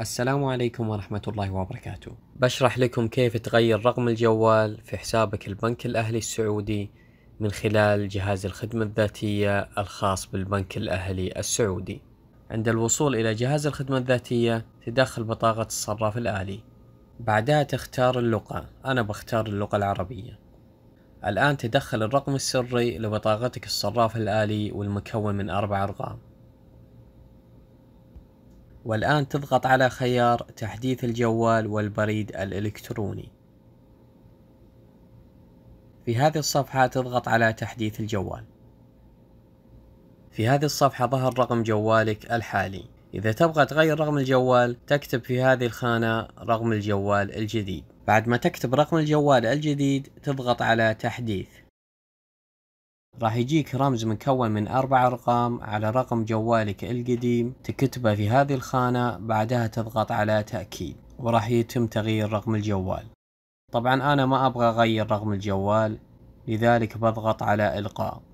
السلام عليكم ورحمة الله وبركاته بشرح لكم كيف تغير رقم الجوال في حسابك البنك الأهلي السعودي من خلال جهاز الخدمة الذاتية الخاص بالبنك الأهلي السعودي عند الوصول إلى جهاز الخدمة الذاتية تدخل بطاقة الصراف الآلي بعدها تختار اللغة أنا بختار اللغة العربية الآن تدخل الرقم السري لبطاقتك الصراف الآلي والمكون من أربع أرقام والآن تضغط على خيار تحديث الجوال والبريد الإلكتروني في هذه الصفحة تضغط على تحديث الجوال في هذه الصفحة ظهر رقم جوالك الحالي إذا تبغى تغير رقم الجوال تكتب في هذه الخانة رقم الجوال الجديد بعد ما تكتب رقم الجوال الجديد تضغط على تحديث راح يجيك رمز مكون من أربع أرقام على رقم جوالك القديم تكتبه في هذه الخانة بعدها تضغط على تأكيد وراح يتم تغيير رقم الجوال طبعا أنا ما أبغى أغير رقم الجوال لذلك بضغط على إلقاء